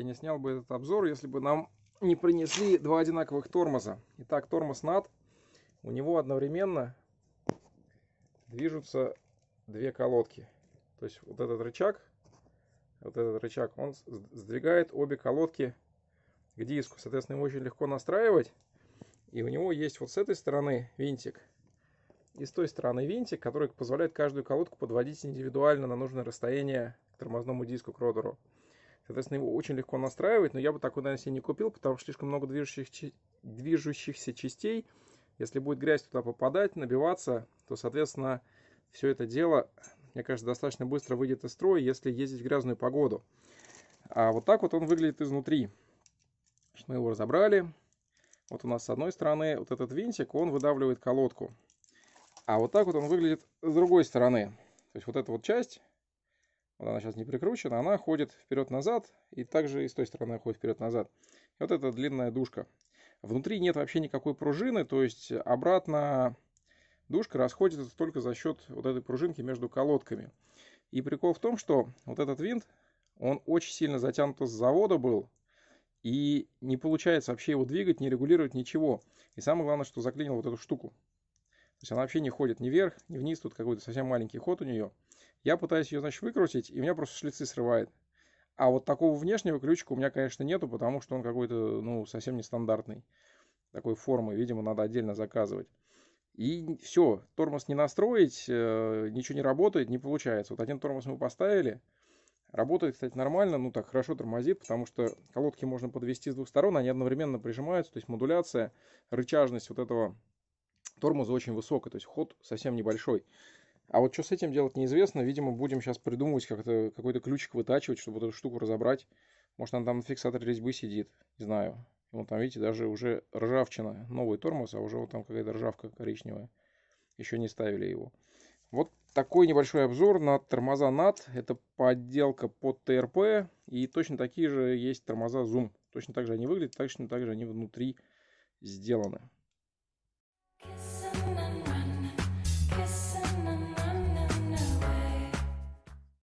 Я не снял бы этот обзор, если бы нам не принесли два одинаковых тормоза. Итак, тормоз над. У него одновременно движутся две колодки. То есть вот этот рычаг, вот этот рычаг, он сдвигает обе колодки к диску. Соответственно, его очень легко настраивать. И у него есть вот с этой стороны винтик. И с той стороны винтик, который позволяет каждую колодку подводить индивидуально на нужное расстояние к тормозному диску, к ротору. Соответственно, его очень легко настраивать, но я бы такой, наверное, себе не купил, потому что слишком много движущих, движущихся частей. Если будет грязь туда попадать, набиваться, то, соответственно, все это дело, мне кажется, достаточно быстро выйдет из строя, если ездить в грязную погоду. А вот так вот он выглядит изнутри. Мы его разобрали. Вот у нас с одной стороны вот этот винтик, он выдавливает колодку. А вот так вот он выглядит с другой стороны. То есть вот эта вот часть, вот она сейчас не прикручена, она ходит вперед-назад, и также и с той стороны ходит вперед-назад. Вот эта длинная душка. Внутри нет вообще никакой пружины, то есть обратно душка расходится только за счет вот этой пружинки между колодками. И прикол в том, что вот этот винт, он очень сильно затянут с завода был, и не получается вообще его двигать, не регулировать ничего. И самое главное, что заклинил вот эту штуку. То есть она вообще не ходит ни вверх, ни вниз, тут какой-то совсем маленький ход у нее. Я пытаюсь ее, значит, выкрутить, и меня просто шлицы срывает. А вот такого внешнего ключика у меня, конечно, нету, потому что он какой-то, ну, совсем нестандартный. Такой формы, видимо, надо отдельно заказывать. И все, тормоз не настроить, э, ничего не работает, не получается. Вот один тормоз мы поставили, работает, кстати, нормально, ну так хорошо тормозит, потому что колодки можно подвести с двух сторон, они одновременно прижимаются, то есть модуляция, рычажность вот этого тормоза очень высокая, то есть ход совсем небольшой. А вот что с этим делать неизвестно. Видимо, будем сейчас придумывать как-то какой-то ключик вытачивать, чтобы эту штуку разобрать. Может, она там на фиксаторе резьбы сидит. Не знаю. Вот там, видите, даже уже ржавчина. Новый тормоз, а уже вот там какая-то ржавка коричневая. Еще не ставили его. Вот такой небольшой обзор на тормоза NAT. Это подделка под ТРП. И точно такие же есть тормоза Zoom. Точно так же они выглядят, точно так же они внутри сделаны.